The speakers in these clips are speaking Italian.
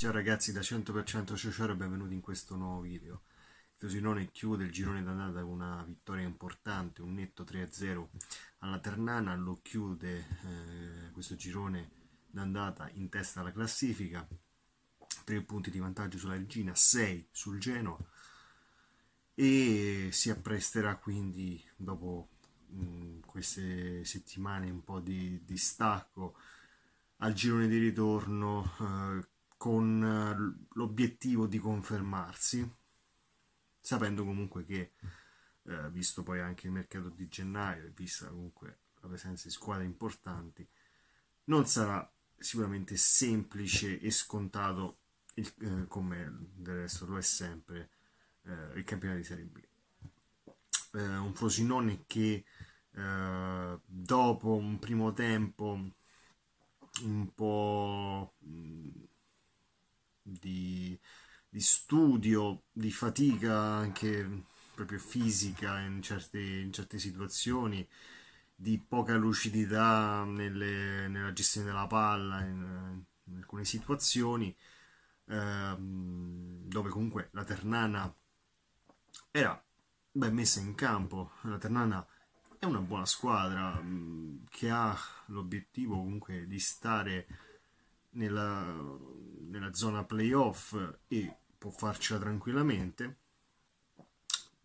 Ciao ragazzi da 100% Ciociaro e benvenuti in questo nuovo video. Il Frosinone chiude il girone d'andata con una vittoria importante, un netto 3-0 alla Ternana, lo chiude eh, questo girone d'andata in testa alla classifica, 3 punti di vantaggio sulla Regina, 6 sul Genoa e si appresterà quindi dopo mh, mm, queste settimane un po' di, di stacco al girone di ritorno eh, con eh, l'obiettivo di confermarsi, sapendo comunque che, eh, visto poi anche il mercato di gennaio e vista comunque la presenza di squadre importanti, non sarà sicuramente semplice e scontato, il, eh, come del resto lo è sempre, eh, il campionato di Serie B. Eh, un Frosinone che eh, dopo un primo tempo un po' di, di studio, di fatica anche proprio fisica in certe, in certe situazioni, di poca lucidità nelle, nella gestione della palla in, in alcune situazioni, eh, dove comunque la Ternana era ben messa in campo, la Ternana è una buona squadra mm, che ha l'obiettivo comunque di stare nella, nella zona playoff e può farcela tranquillamente.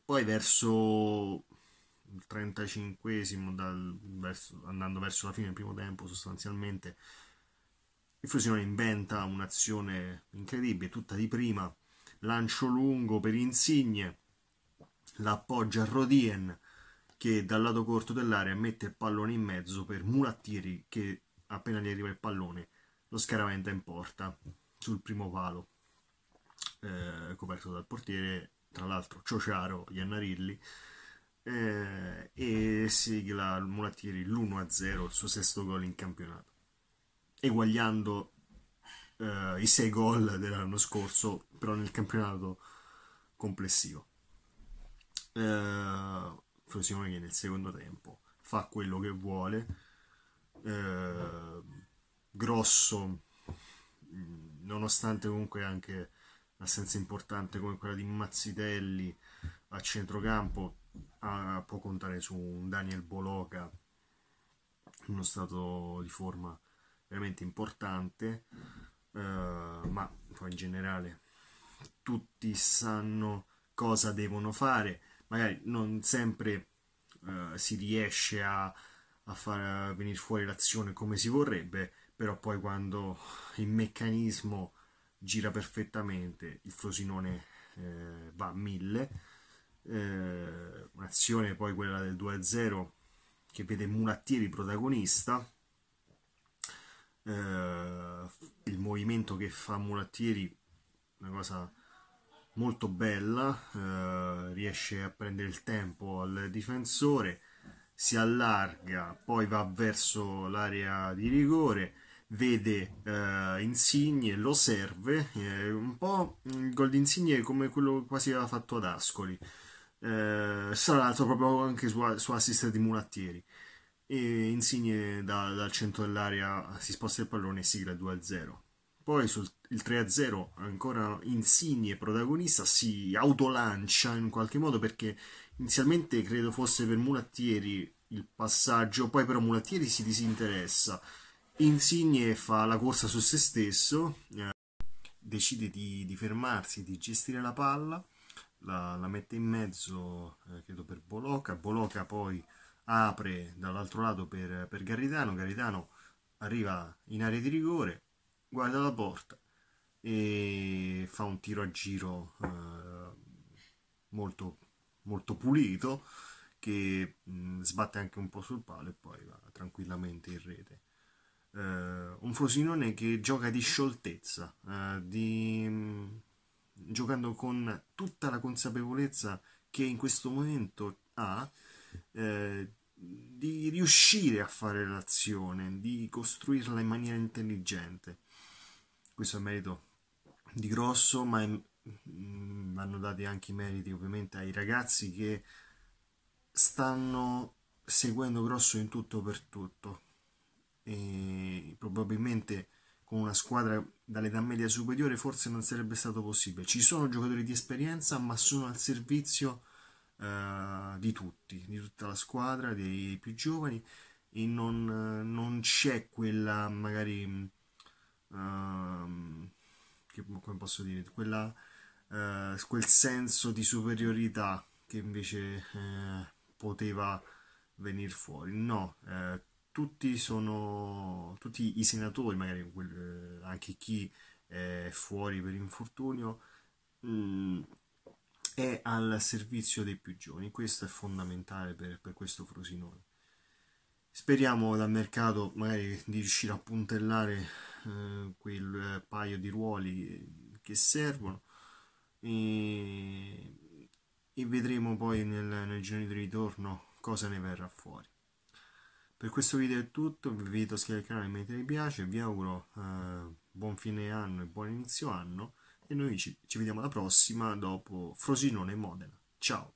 Poi verso il 35esimo, verso, andando verso la fine del primo tempo sostanzialmente, il Frosinone inventa un'azione incredibile, tutta di prima, lancio lungo per Insigne, l'appoggia a Rodien che dal lato corto dell'area mette il pallone in mezzo per Mulattieri che appena gli arriva il pallone lo scaramenta in porta sul primo palo eh, coperto dal portiere, tra l'altro Ciociaro, Iannarilli eh, e sigla Mulattieri l'1-0, il suo sesto gol in campionato, eguagliando eh, i sei gol dell'anno scorso, però nel campionato complessivo. Eh, Frosinone che nel secondo tempo fa quello che vuole. Eh, grosso, mm, nonostante comunque anche un'assenza importante come quella di Mazzitelli a centrocampo, a, può contare su un Daniel Boloca in uno stato di forma veramente importante, eh, ma poi in generale tutti sanno cosa devono fare, magari non sempre eh, si riesce a, a far venire fuori l'azione come si vorrebbe, però poi quando il meccanismo gira perfettamente il Frosinone eh, va a mille eh, un'azione poi quella del 2-0 che vede Mulattieri protagonista eh, il movimento che fa Mulattieri una cosa molto bella eh, riesce a prendere il tempo al difensore si allarga poi va verso l'area di rigore vede eh, Insigne, lo serve, eh, un po' il mm, gol di Insigne è come quello che quasi aveva fatto ad Ascoli, eh, salato proprio anche su, su assist di Mulattieri. E Insigne da, dal centro dell'area si sposta il pallone e sigla 2-0. Poi sul il 3-0 ancora Insigne protagonista si autolancia in qualche modo perché inizialmente credo fosse per Mulattieri il passaggio, poi però Mulattieri si disinteressa Insigne fa la corsa su se stesso, eh, decide di, di, fermarsi, di gestire la palla, la, la mette in mezzo, eh, credo per Bolocca, Bolocca poi apre dall'altro lato per, per Garritano, Garritano arriva in area di rigore, guarda la porta e fa un tiro a giro eh, molto, molto pulito che mh, mm, sbatte anche un po' sul palo e poi va tranquillamente in rete eh, un Frosinone che gioca di scioltezza, eh, di, mm, giocando con tutta la consapevolezza che in questo momento ha eh, di riuscire a fare l'azione, di costruirla in maniera intelligente. Questo è merito di Grosso, ma è, mm, vanno dati anche i meriti ovviamente ai ragazzi che stanno seguendo Grosso in tutto per tutto e probabilmente con una squadra dall'età media superiore forse non sarebbe stato possibile. Ci sono giocatori di esperienza, ma sono al servizio eh, di tutti, di tutta la squadra, dei più giovani e non, non c'è quella magari uh, che, come posso dire quella, uh, quel senso di superiorità che invece uh, poteva venire fuori no eh, tutti, sono, tutti i senatori, magari eh, anche chi è fuori per infortunio, mm, è al servizio dei più giovani. Questo è fondamentale per, per questo Frosinone. Speriamo dal mercato magari di riuscire a puntellare eh, quel eh, paio di ruoli che servono e, e vedremo poi nel, nel giorno di ritorno cosa ne verrà fuori. Per questo video è tutto, vi invito a iscrivervi al canale e mettere mi piace, vi auguro eh, buon fine anno e buon inizio anno e noi ci, ci vediamo alla prossima dopo Frosinone e Modena. Ciao!